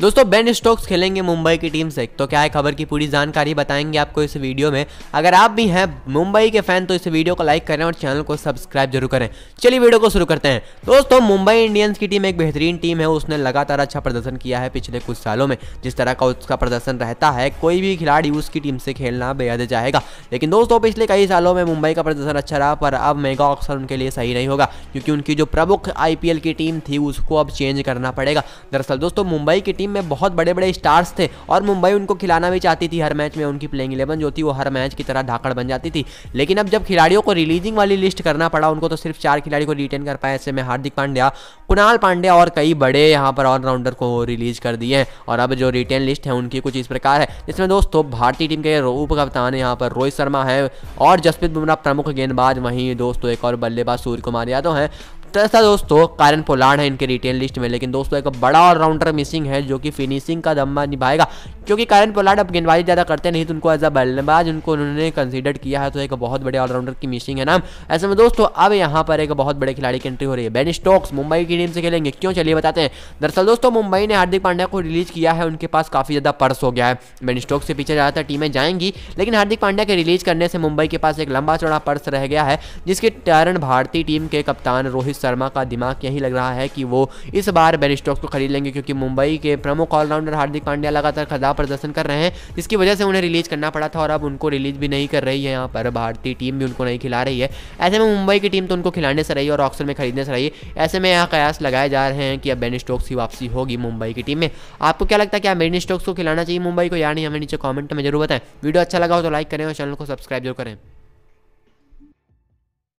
दोस्तों Ben Stokes खेलेंगे मुंबई की टीम से तो क्या है खबर की पूरी जानकारी बताएंगे आपको इस वीडियो में अगर आप भी हैं मुंबई के फैन तो इस वीडियो को लाइक करें और चैनल को सब्सक्राइब जरूर करें चलिए वीडियो को शुरू करते हैं दोस्तों मुंबई इंडियंस की टीम एक बेहतरीन टीम है उसने लगातार अच्छा प्रदर्शन किया है पिछले कुछ सालों में जिस तरह का उसका प्रदर्शन रहता है कोई भी खिलाड़ी उसकी टीम से खेलना बेहद चाहेगा लेकिन दोस्तों पिछले कई सालों में मुंबई का प्रदर्शन अच्छा रहा पर अब मेगा ऑक्सर उनके लिए सही नहीं होगा क्योंकि उनकी जो प्रमुख आई की टीम थी उसको अब चेंज करना पड़ेगा दरअसल दोस्तों मुंबई की टीम टीम में बहुत बड़े बड़े स्टार्स थे और मुंबई उनको खिलाना भी चाहती थी हर मैच में उनकी प्लेइंग इलेवन जो थी वो हर मैच की तरह ढाकड़ बन जाती थी लेकिन अब जब खिलाड़ियों को रिलीजिंग वाली लिस्ट करना पड़ा उनको तो सिर्फ चार खिलाड़ी को रिटेन कर पाए ऐसे में हार्दिक पांड्या कुणाल पांड्या और कई बड़े यहाँ पर ऑलराउंडर को रिलीज कर दिए हैं और अब जो रिटेन लिस्ट है उनकी कुछ इस प्रकार है जिसमें दोस्तों भारतीय टीम के उप कप्तान यहाँ पर रोहित शर्मा है और जसप्रीत बुमराह प्रमुख गेंदबाज वहीं दोस्तों एक और बल्लेबाज सूर्य कुमार यादव हैं तो स्ट्रेस था दोस्तों कारण पोलार्ड है इनके रिटेल लिस्ट में लेकिन दोस्तों एक बड़ा ऑलराउंडर मिसिंग है जो कि फिनिशिंग का दम्मा निभाएगा क्योंकि कारण पोलार्ड अब गेंदबाजी ज़्यादा करते नहीं तो उनको एज अ बल्लेबाज उनको उन्होंने कंसिडर किया है तो एक बहुत बड़े ऑलराउंडर की मिसिंग है ना ऐसे में दोस्तों अब यहाँ पर एक बहुत बड़े खिलाड़ी की एंट्री हो रही है बेन स्टोक्स मुंबई की टीम से खेलेंगे क्यों चलिए बताते हैं दरअसल दोस्तों मुंबई ने हार्दिक पांड्या को रिलीज किया है उनके पास काफ़ी ज़्यादा पर्स हो गया है बेन स्टॉक्स से पीछे ज़्यादातर टीमें जाएंगी लेकिन हार्दिक पांड्या के रिलीज करने से मुंबई के पास एक लंबा चौड़ा पर्स रह गया है जिसके कारण भारतीय टीम के कप्तान रोहित शर्मा का दिमाग यही लग रहा है कि वो इस बार बेन स्टॉक्स को खरीद लेंगे क्योंकि मुंबई के प्रमुख ऑलराउंडर हार्दिक पांड्या लगातार खराब प्रदर्शन कर रहे हैं जिसकी वजह से उन्हें रिलीज करना पड़ा था और अब उनको रिलीज भी नहीं कर रही है यहाँ पर भारतीय टीम भी उनको नहीं खिला रही है ऐसे में मुंबई की टीम तो उनको खिलाने से रही और ऑक्सर में खरीदने से रही ऐसे में यहाँ कयास लगाए जा रहे हैं कि अब बेन स्टोक्स की वापसी होगी मुंबई की टीम में आपको क्या लगता है क्या बेन स्टोक्स को खिलाना चाहिए मुंबई को या नहीं हमें नीचे कॉमेंट में जरूर बताएं वीडियो अच्छा लगा हो तो लाइक करें और चैनल को सब्सक्राइब जरूर करें